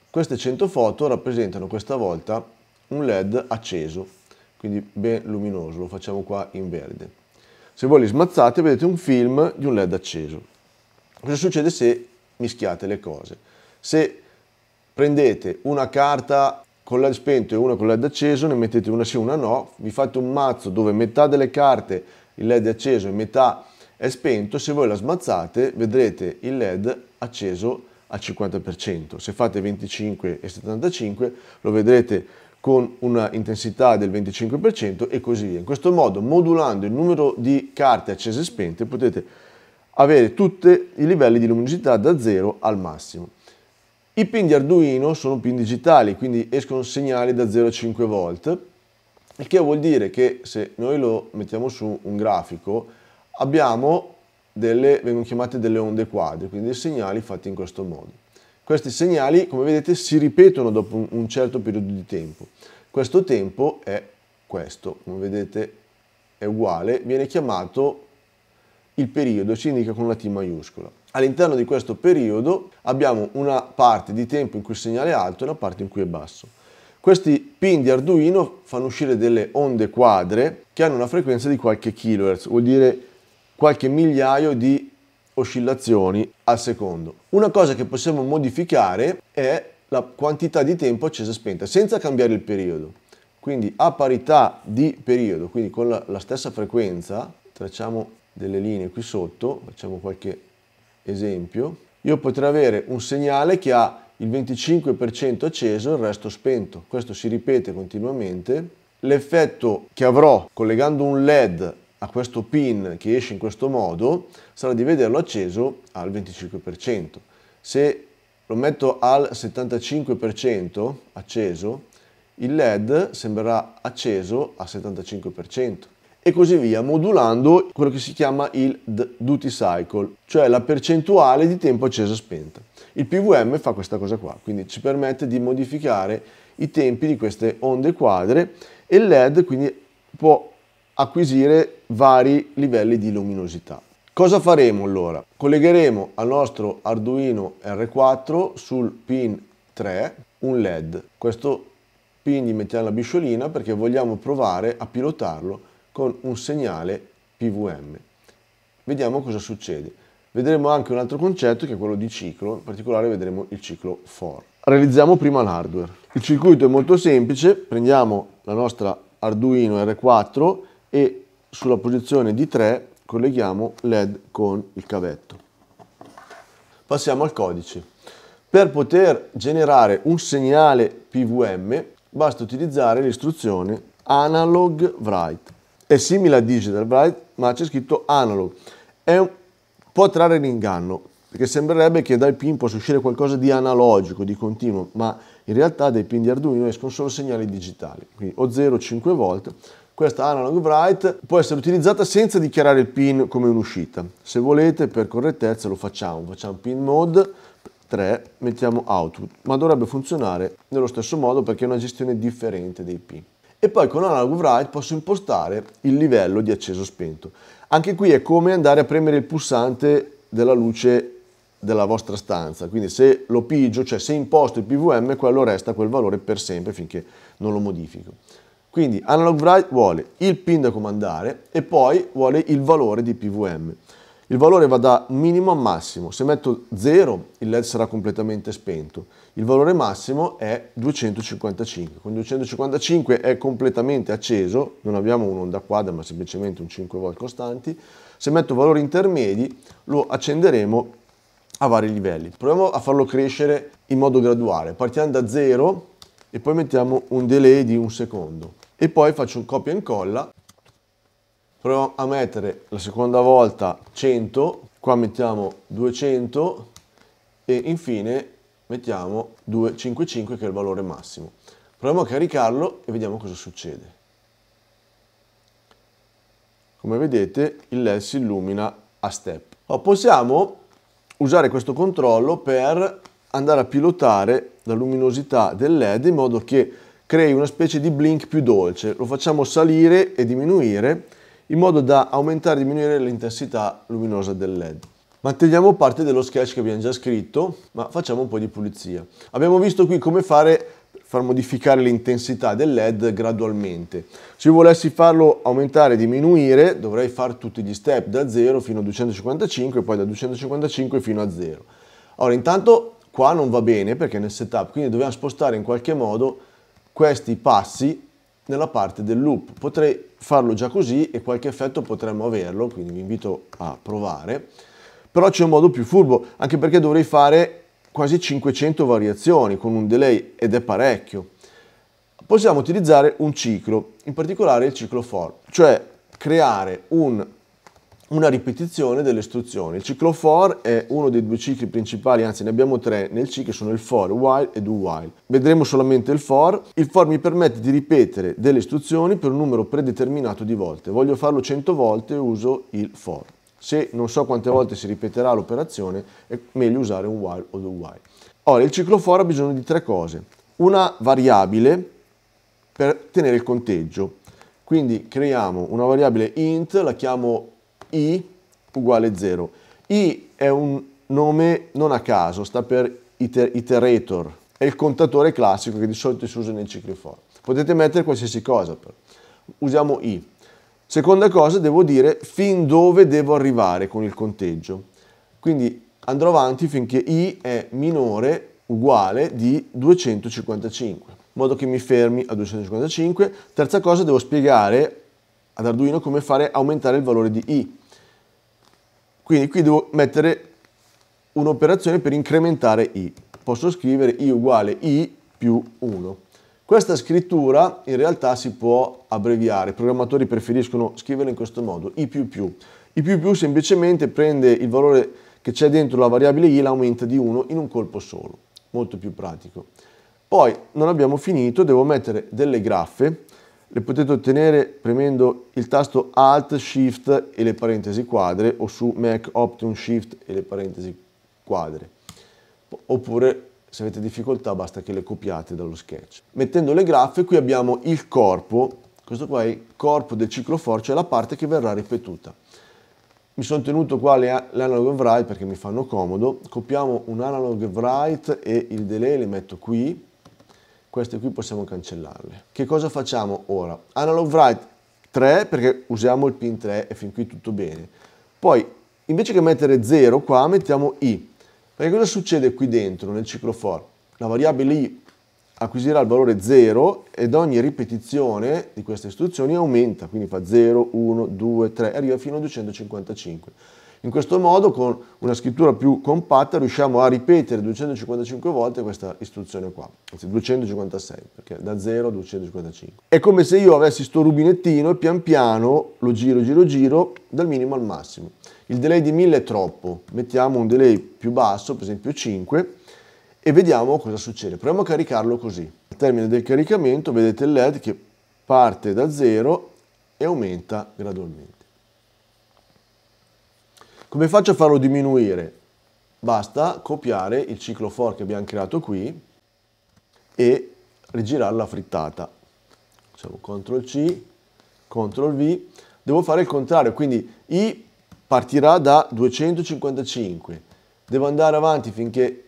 Queste 100 foto rappresentano questa volta un LED acceso, quindi ben luminoso, lo facciamo qua in verde. Se voi li smazzate vedete un film di un LED acceso. Cosa succede se mischiate le cose? Se prendete una carta con LED spento e una con LED acceso, ne mettete una sì e una no, vi fate un mazzo dove metà delle carte il LED è acceso e metà è spento, se voi la smazzate vedrete il LED acceso al 50%. Se fate 25 e 75 lo vedrete con una intensità del 25% e così via. In questo modo, modulando il numero di carte accese e spente, potete avere tutti i livelli di luminosità da 0 al massimo. I pin di Arduino sono pin digitali, quindi escono segnali da 0 a 5 volt, il che vuol dire che se noi lo mettiamo su un grafico, abbiamo delle, vengono chiamate delle onde quadre, quindi dei segnali fatti in questo modo. Questi segnali, come vedete, si ripetono dopo un certo periodo di tempo. Questo tempo è questo, come vedete è uguale, viene chiamato il periodo, ci indica con la T maiuscola. All'interno di questo periodo abbiamo una parte di tempo in cui il segnale è alto e una parte in cui è basso. Questi pin di Arduino fanno uscire delle onde quadre che hanno una frequenza di qualche kHz, vuol dire qualche migliaio di oscillazioni al secondo. Una cosa che possiamo modificare è la quantità di tempo accesa e spenta senza cambiare il periodo. Quindi a parità di periodo, quindi con la, la stessa frequenza, tracciamo delle linee qui sotto, facciamo qualche esempio, io potrei avere un segnale che ha il 25% acceso e il resto spento. Questo si ripete continuamente. L'effetto che avrò collegando un LED a questo pin che esce in questo modo sarà di vederlo acceso al 25%. Se lo metto al 75% acceso, il LED sembrerà acceso al 75% e così via, modulando quello che si chiama il duty cycle, cioè la percentuale di tempo acceso e spenta. Il PVM fa questa cosa qua, quindi ci permette di modificare i tempi di queste onde quadre e il LED quindi può acquisire vari livelli di luminosità. Cosa faremo allora? Collegheremo al nostro Arduino R4 sul pin 3 un LED. Questo pin gli mettiamo la bisciolina perché vogliamo provare a pilotarlo con un segnale PVM. Vediamo cosa succede. Vedremo anche un altro concetto che è quello di ciclo, in particolare vedremo il ciclo for. Realizziamo prima l'hardware. Il circuito è molto semplice, prendiamo la nostra Arduino R4 e sulla posizione di 3 colleghiamo LED con il cavetto. Passiamo al codice. Per poter generare un segnale PVM basta utilizzare l'istruzione analog write. È simile a digital write ma c'è scritto analog. È un po' trarre l'inganno perché sembrerebbe che dal pin possa uscire qualcosa di analogico, di continuo, ma in realtà dai pin di Arduino escono solo segnali digitali, quindi o 0 5 volt questa analog write può essere utilizzata senza dichiarare il pin come un'uscita. Se volete, per correttezza, lo facciamo. Facciamo pin mode 3, mettiamo output, ma dovrebbe funzionare nello stesso modo perché è una gestione differente dei pin. E poi con analog write posso impostare il livello di acceso spento. Anche qui è come andare a premere il pulsante della luce della vostra stanza. Quindi se lo pigio, cioè se imposto il PVM, quello resta quel valore per sempre finché non lo modifico. Quindi AnalogWrite vuole il pin da comandare e poi vuole il valore di PVM. Il valore va da minimo a massimo, se metto 0 il LED sarà completamente spento. Il valore massimo è 255, con 255 è completamente acceso, non abbiamo un'onda quadra ma semplicemente un 5 volt costanti. Se metto valori intermedi lo accenderemo a vari livelli. Proviamo a farlo crescere in modo graduale, partiamo da 0 e poi mettiamo un delay di un secondo e poi faccio un copia e incolla proviamo a mettere la seconda volta 100 qua mettiamo 200 e infine mettiamo 255 che è il valore massimo proviamo a caricarlo e vediamo cosa succede come vedete il led si illumina a step o oh, possiamo usare questo controllo per andare a pilotare la luminosità del led in modo che crei una specie di blink più dolce. Lo facciamo salire e diminuire in modo da aumentare e diminuire l'intensità luminosa del LED. Manteniamo parte dello sketch che abbiamo già scritto, ma facciamo un po' di pulizia. Abbiamo visto qui come fare far modificare l'intensità del LED gradualmente. Se io volessi farlo aumentare e diminuire, dovrei fare tutti gli step da 0 fino a 255 e poi da 255 fino a 0. Ora, intanto qua non va bene perché è nel setup, quindi dobbiamo spostare in qualche modo questi passi nella parte del loop. Potrei farlo già così e qualche effetto potremmo averlo, quindi vi invito a provare. Però c'è un modo più furbo, anche perché dovrei fare quasi 500 variazioni con un delay ed è parecchio. Possiamo utilizzare un ciclo, in particolare il ciclo for, cioè creare un una ripetizione delle istruzioni. Il ciclo for è uno dei due cicli principali, anzi ne abbiamo tre nel ciclo, che sono il for, while e do while. Vedremo solamente il for. Il for mi permette di ripetere delle istruzioni per un numero predeterminato di volte. Voglio farlo 100 volte uso il for. Se non so quante volte si ripeterà l'operazione è meglio usare un while o do while. Ora il ciclo for ha bisogno di tre cose. Una variabile per tenere il conteggio. Quindi creiamo una variabile int, la chiamo i uguale 0. I è un nome non a caso, sta per iter iterator, è il contatore classico che di solito si usa nei cicli for. Potete mettere qualsiasi cosa, però. usiamo I. Seconda cosa, devo dire fin dove devo arrivare con il conteggio. Quindi andrò avanti finché I è minore uguale di 255, in modo che mi fermi a 255. Terza cosa, devo spiegare ad Arduino come fare aumentare il valore di I. Quindi qui devo mettere un'operazione per incrementare i. Posso scrivere i uguale i più 1. Questa scrittura in realtà si può abbreviare, i programmatori preferiscono scriverla in questo modo, i più più. I più più semplicemente prende il valore che c'è dentro la variabile i e l'aumenta di 1 in un colpo solo, molto più pratico. Poi non abbiamo finito, devo mettere delle graffe, le potete ottenere premendo il tasto Alt, Shift e le parentesi quadre o su Mac Option Shift e le parentesi quadre. Oppure se avete difficoltà basta che le copiate dallo sketch. Mettendo le graffe qui abbiamo il corpo, questo qua è il corpo del ciclofor, cioè la parte che verrà ripetuta. Mi sono tenuto qua l'analog write perché mi fanno comodo, copiamo un analog write e il delay le metto qui, queste qui possiamo cancellarle. Che cosa facciamo ora? Analog write 3 perché usiamo il pin 3 e fin qui tutto bene. Poi invece che mettere 0 qua mettiamo i. Perché cosa succede qui dentro nel ciclo for? La variabile i acquisirà il valore 0 ed ogni ripetizione di queste istruzioni aumenta, quindi fa 0, 1, 2, 3 e arriva fino a 255. In questo modo con una scrittura più compatta riusciamo a ripetere 255 volte questa istruzione qua, anzi 256, perché da 0 a 255. È come se io avessi sto rubinettino e pian piano lo giro, giro, giro dal minimo al massimo. Il delay di 1000 è troppo, mettiamo un delay più basso, per esempio 5, e vediamo cosa succede. Proviamo a caricarlo così. Al termine del caricamento vedete il LED che parte da 0 e aumenta gradualmente. Come faccio a farlo diminuire? Basta copiare il ciclo for che abbiamo creato qui e rigirare la frittata. Facciamo CTRL C, CTRL V. Devo fare il contrario, quindi I partirà da 255. Devo andare avanti finché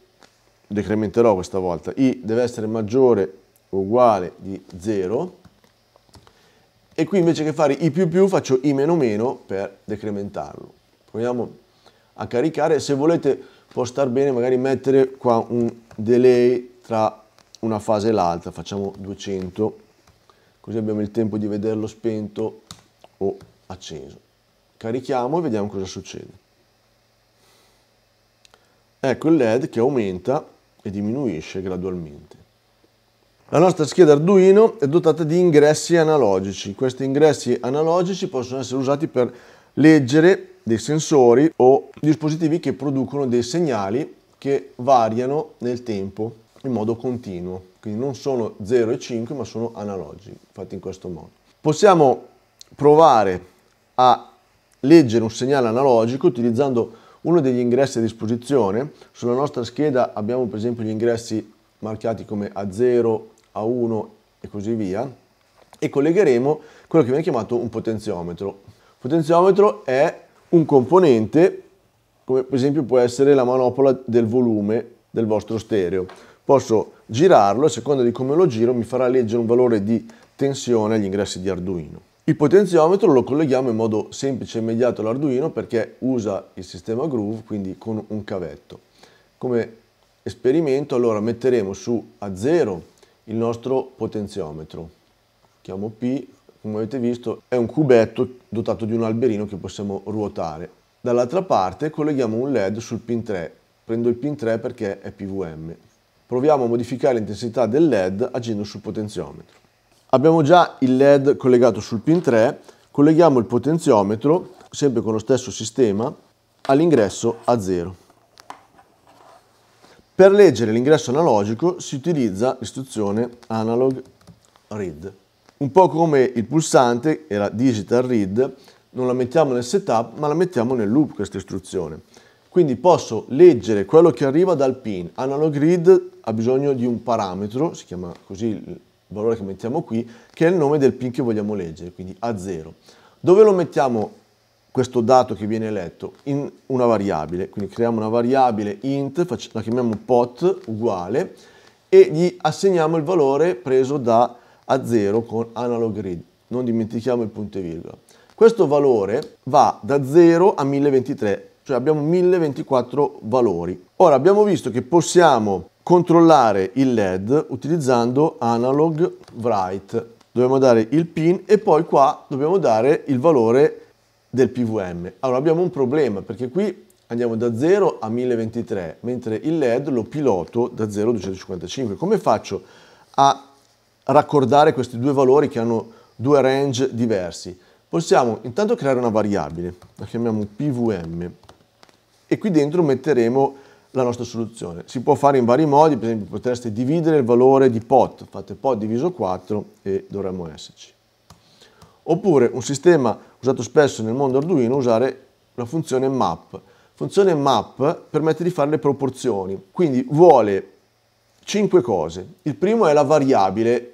decrementerò questa volta. I deve essere maggiore o uguale di 0 e qui invece che fare i più più faccio i meno meno per decrementarlo proviamo a caricare, se volete può star bene magari mettere qua un delay tra una fase e l'altra, facciamo 200, così abbiamo il tempo di vederlo spento o acceso. Carichiamo e vediamo cosa succede. Ecco il LED che aumenta e diminuisce gradualmente. La nostra scheda Arduino è dotata di ingressi analogici. Questi ingressi analogici possono essere usati per leggere dei sensori o dispositivi che producono dei segnali che variano nel tempo in modo continuo. Quindi non sono 0 e 5 ma sono analogici, fatti in questo modo. Possiamo provare a leggere un segnale analogico utilizzando uno degli ingressi a disposizione. Sulla nostra scheda abbiamo per esempio gli ingressi marchiati come A0, A1 e così via e collegheremo quello che viene chiamato un potenziometro. Il potenziometro è un componente, come per esempio può essere la manopola del volume del vostro stereo. Posso girarlo e a seconda di come lo giro mi farà leggere un valore di tensione agli ingressi di Arduino. Il potenziometro lo colleghiamo in modo semplice e immediato all'Arduino perché usa il sistema Groove, quindi con un cavetto. Come esperimento allora metteremo su a 0 il nostro potenziometro. Chiamo P come avete visto è un cubetto dotato di un alberino che possiamo ruotare. Dall'altra parte colleghiamo un LED sul pin 3, prendo il pin 3 perché è PVM. Proviamo a modificare l'intensità del LED agendo sul potenziometro. Abbiamo già il LED collegato sul pin 3, colleghiamo il potenziometro, sempre con lo stesso sistema, all'ingresso a 0. Per leggere l'ingresso analogico si utilizza l'istruzione analog read un po' come il pulsante, la digital read, non la mettiamo nel setup ma la mettiamo nel loop questa istruzione. Quindi posso leggere quello che arriva dal pin. Analog read ha bisogno di un parametro, si chiama così il valore che mettiamo qui, che è il nome del pin che vogliamo leggere, quindi A0. Dove lo mettiamo questo dato che viene letto? In una variabile, quindi creiamo una variabile int, la chiamiamo pot uguale e gli assegniamo il valore preso da a 0 con analog read. Non dimentichiamo il punto e virgola. Questo valore va da 0 a 1023, cioè abbiamo 1024 valori. Ora abbiamo visto che possiamo controllare il LED utilizzando analog write. Dobbiamo dare il pin e poi qua dobbiamo dare il valore del PVM. Allora abbiamo un problema perché qui andiamo da 0 a 1023, mentre il LED lo piloto da 0 a 255. Come faccio a raccordare questi due valori che hanno due range diversi. Possiamo intanto creare una variabile, la chiamiamo pvm e qui dentro metteremo la nostra soluzione. Si può fare in vari modi, per esempio potreste dividere il valore di pot, fate pot diviso 4 e dovremmo esserci. Oppure un sistema usato spesso nel mondo Arduino, usare la funzione map. Funzione map permette di fare le proporzioni, quindi vuole 5 cose. Il primo è la variabile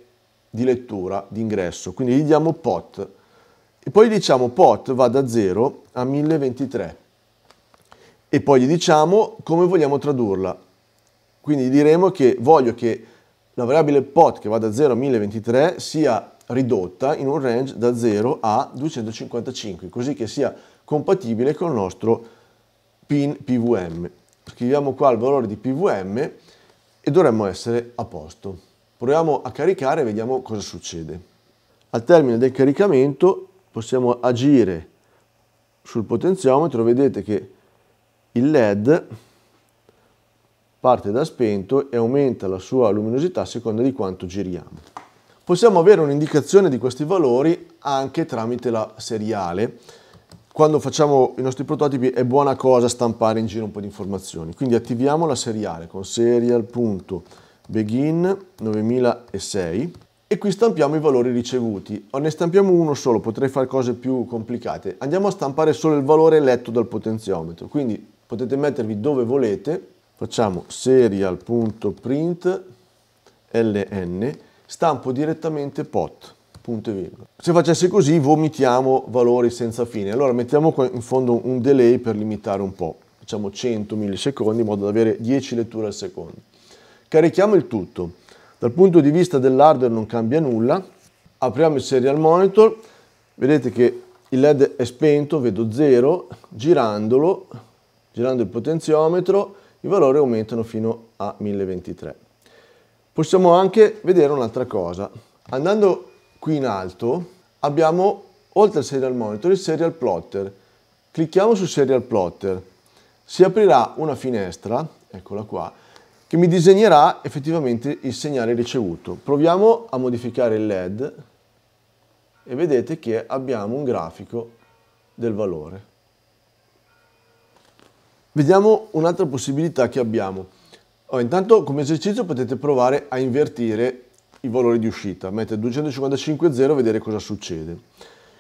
di lettura d'ingresso. Quindi gli diamo pot e poi diciamo pot va da 0 a 1023 e poi gli diciamo come vogliamo tradurla. Quindi diremo che voglio che la variabile pot che va da 0 a 1023 sia ridotta in un range da 0 a 255, così che sia compatibile con il nostro pin PVM. Scriviamo qua il valore di PVM e dovremmo essere a posto. Proviamo a caricare e vediamo cosa succede. Al termine del caricamento possiamo agire sul potenziometro, vedete che il LED parte da spento e aumenta la sua luminosità a seconda di quanto giriamo. Possiamo avere un'indicazione di questi valori anche tramite la seriale. Quando facciamo i nostri prototipi è buona cosa stampare in giro un po' di informazioni. Quindi attiviamo la seriale con serial.serial.serial begin 9006 e qui stampiamo i valori ricevuti. O oh, Ne stampiamo uno solo, potrei fare cose più complicate. Andiamo a stampare solo il valore letto dal potenziometro, quindi potete mettervi dove volete. Facciamo serial.print ln, stampo direttamente pot, Se facessi così vomitiamo valori senza fine. Allora mettiamo in fondo un delay per limitare un po'. Facciamo 100 millisecondi in modo da avere 10 letture al secondo. Carichiamo il tutto. Dal punto di vista dell'hardware non cambia nulla. Apriamo il serial monitor, vedete che il led è spento, vedo zero. girandolo, girando il potenziometro, i valori aumentano fino a 1023. Possiamo anche vedere un'altra cosa. Andando qui in alto abbiamo, oltre al serial monitor, il serial plotter. Clicchiamo su serial plotter. Si aprirà una finestra, eccola qua, che mi disegnerà effettivamente il segnale ricevuto. Proviamo a modificare il LED e vedete che abbiamo un grafico del valore. Vediamo un'altra possibilità che abbiamo. Oh, intanto come esercizio potete provare a invertire i valori di uscita, mettere 255,0 e vedere cosa succede.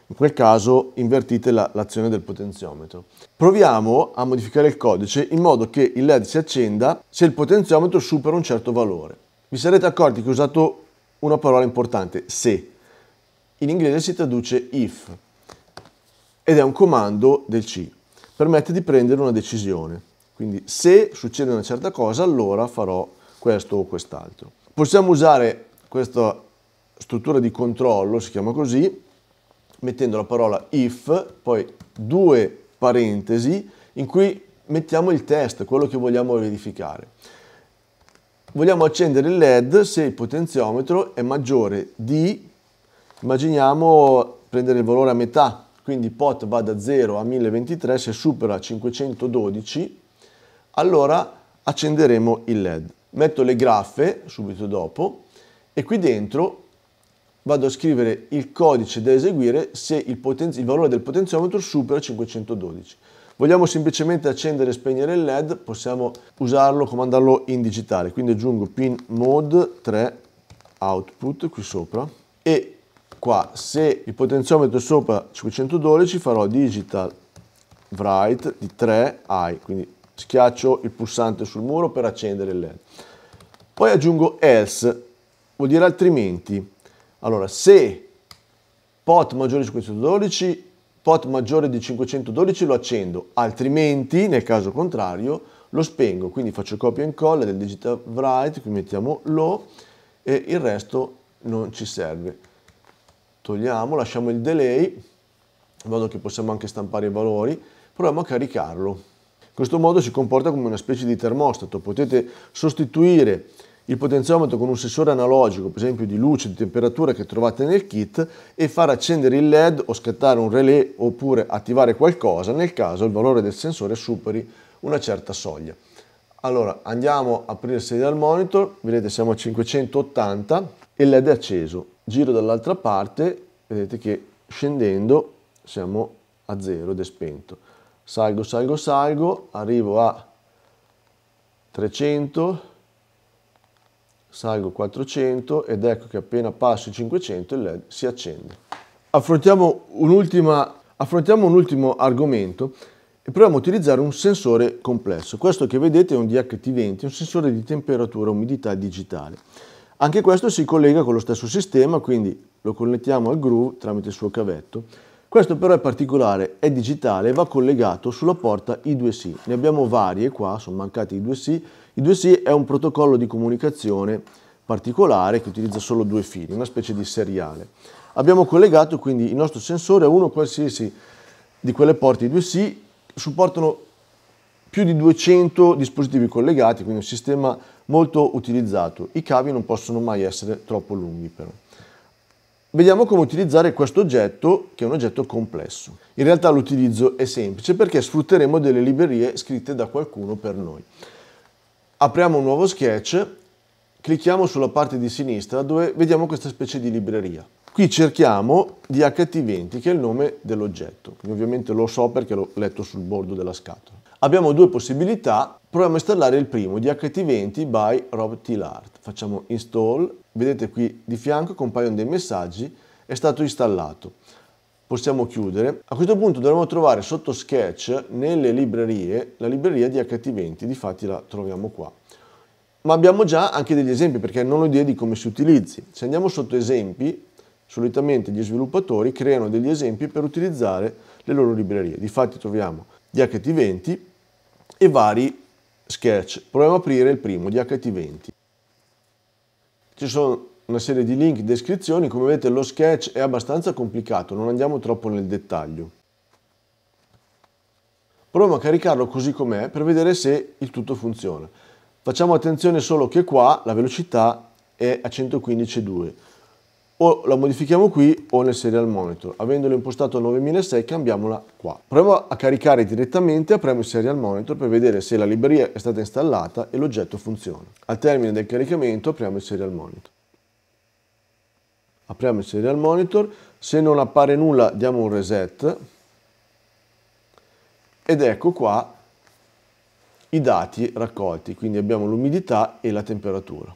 In quel caso invertite l'azione la, del potenziometro. Proviamo a modificare il codice in modo che il LED si accenda se il potenziometro supera un certo valore. Vi sarete accorti che ho usato una parola importante, se. In inglese si traduce if ed è un comando del C. Permette di prendere una decisione. Quindi se succede una certa cosa allora farò questo o quest'altro. Possiamo usare questa struttura di controllo, si chiama così, mettendo la parola if, poi due parentesi in cui mettiamo il test, quello che vogliamo verificare. Vogliamo accendere il LED se il potenziometro è maggiore di, immaginiamo prendere il valore a metà, quindi pot va da 0 a 1023, se supera 512, allora accenderemo il LED. Metto le graffe subito dopo e qui dentro vado a scrivere il codice da eseguire se il, il valore del potenziometro supera 512. Vogliamo semplicemente accendere e spegnere il LED, possiamo usarlo, comandarlo in digitale, quindi aggiungo pin mode 3 output qui sopra e qua se il potenziometro è sopra 512 farò digital write di 3 i quindi schiaccio il pulsante sul muro per accendere il led poi aggiungo else vuol dire altrimenti allora, se pot maggiore di 512, pot maggiore di 512 lo accendo, altrimenti, nel caso contrario, lo spengo. Quindi faccio copia e incolla del digital write, qui mettiamo lo, e il resto non ci serve. Togliamo, lasciamo il delay, in modo che possiamo anche stampare i valori, proviamo a caricarlo. In questo modo si comporta come una specie di termostato, potete sostituire il potenziometro con un sensore analogico, per esempio di luce, di temperatura che trovate nel kit e far accendere il LED o scattare un relè oppure attivare qualcosa nel caso il valore del sensore superi una certa soglia. Allora andiamo a aprire il sedile dal monitor, vedete siamo a 580 e il LED è acceso. Giro dall'altra parte, vedete che scendendo siamo a zero ed è spento. Salgo, salgo, salgo, arrivo a 300 salgo 400 ed ecco che appena passo i 500 il led si accende. Affrontiamo un, affrontiamo un ultimo argomento e proviamo a utilizzare un sensore complesso. Questo che vedete è un DHT20, un sensore di temperatura e umidità digitale. Anche questo si collega con lo stesso sistema, quindi lo connettiamo al groove tramite il suo cavetto. Questo però è particolare, è digitale e va collegato sulla porta I2C. Ne abbiamo varie qua, sono mancati I2C, i 2C è un protocollo di comunicazione particolare che utilizza solo due fili, una specie di seriale. Abbiamo collegato quindi il nostro sensore a uno qualsiasi di quelle porte i 2C, supportano più di 200 dispositivi collegati, quindi un sistema molto utilizzato. I cavi non possono mai essere troppo lunghi però. Vediamo come utilizzare questo oggetto, che è un oggetto complesso. In realtà l'utilizzo è semplice perché sfrutteremo delle librerie scritte da qualcuno per noi. Apriamo un nuovo sketch, clicchiamo sulla parte di sinistra dove vediamo questa specie di libreria. Qui cerchiamo DHT20 che è il nome dell'oggetto, ovviamente lo so perché l'ho letto sul bordo della scatola. Abbiamo due possibilità, proviamo a installare il primo, DHT20 by Rob Tillart. Facciamo install, vedete qui di fianco compaiono dei messaggi, è stato installato possiamo chiudere. A questo punto dovremmo trovare sotto Sketch nelle librerie la libreria di HT20, difatti la troviamo qua. Ma abbiamo già anche degli esempi perché non ho idea di come si utilizzi. Se andiamo sotto esempi, solitamente gli sviluppatori creano degli esempi per utilizzare le loro librerie. Difatti troviamo di HT20 e vari sketch. Proviamo ad aprire il primo, di HT20. Ci sono una serie di link in descrizione, come vedete lo sketch è abbastanza complicato, non andiamo troppo nel dettaglio. Proviamo a caricarlo così com'è per vedere se il tutto funziona. Facciamo attenzione solo che qua la velocità è a 115.2. O la modifichiamo qui o nel serial monitor. Avendolo impostato a 9006 cambiamola qua. Proviamo a caricare direttamente, apriamo il serial monitor per vedere se la libreria è stata installata e l'oggetto funziona. Al termine del caricamento apriamo il serial monitor apriamo il serial monitor, se non appare nulla diamo un reset ed ecco qua i dati raccolti, quindi abbiamo l'umidità e la temperatura.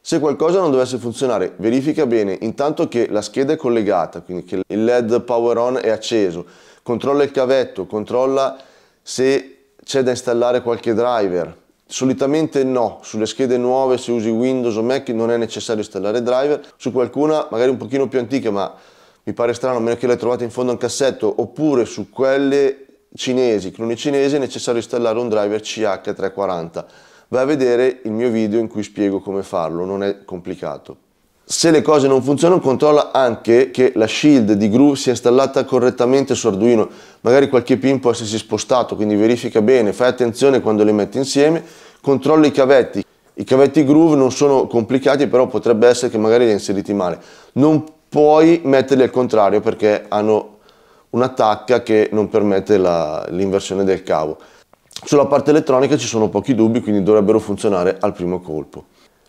Se qualcosa non dovesse funzionare, verifica bene intanto che la scheda è collegata, quindi che il LED power on è acceso, controlla il cavetto, controlla se c'è da installare qualche driver, Solitamente no, sulle schede nuove se usi Windows o Mac non è necessario installare driver, su qualcuna magari un pochino più antica ma mi pare strano a meno che l'hai trovata in fondo a un cassetto oppure su quelle cinesi, cloni cinesi è necessario installare un driver CH340. Vai a vedere il mio video in cui spiego come farlo, non è complicato. Se le cose non funzionano controlla anche che la shield di Groove sia installata correttamente su Arduino, magari qualche pin può essersi spostato, quindi verifica bene, fai attenzione quando le metti insieme, controlla i cavetti. I cavetti Groove non sono complicati, però potrebbe essere che magari li hai inseriti male. Non puoi metterli al contrario perché hanno un'attacca che non permette l'inversione del cavo. Sulla parte elettronica ci sono pochi dubbi, quindi dovrebbero funzionare al primo colpo.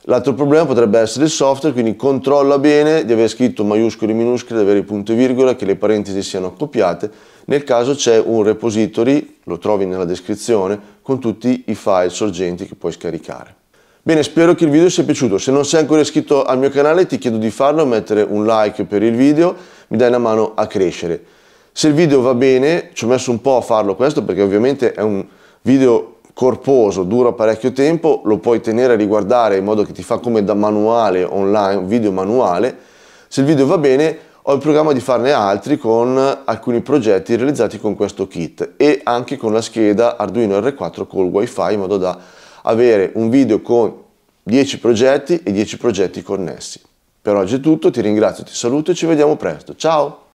L'altro problema potrebbe essere il software, quindi controlla bene di aver scritto maiuscole e minuscole, di avere il punto e virgola, che le parentesi siano accoppiate. Nel caso c'è un repository, lo trovi nella descrizione, con tutti i file sorgenti che puoi scaricare. Bene, spero che il video sia piaciuto. Se non sei ancora iscritto al mio canale ti chiedo di farlo, mettere un like per il video, mi dai una mano a crescere. Se il video va bene, ci ho messo un po' a farlo questo perché ovviamente è un video corposo, dura parecchio tempo, lo puoi tenere a riguardare in modo che ti fa come da manuale online, video manuale. Se il video va bene, ho il programma di farne altri con alcuni progetti realizzati con questo kit e anche con la scheda Arduino R4 col wifi in modo da avere un video con 10 progetti e 10 progetti connessi. Per oggi è tutto, ti ringrazio, ti saluto e ci vediamo presto. Ciao!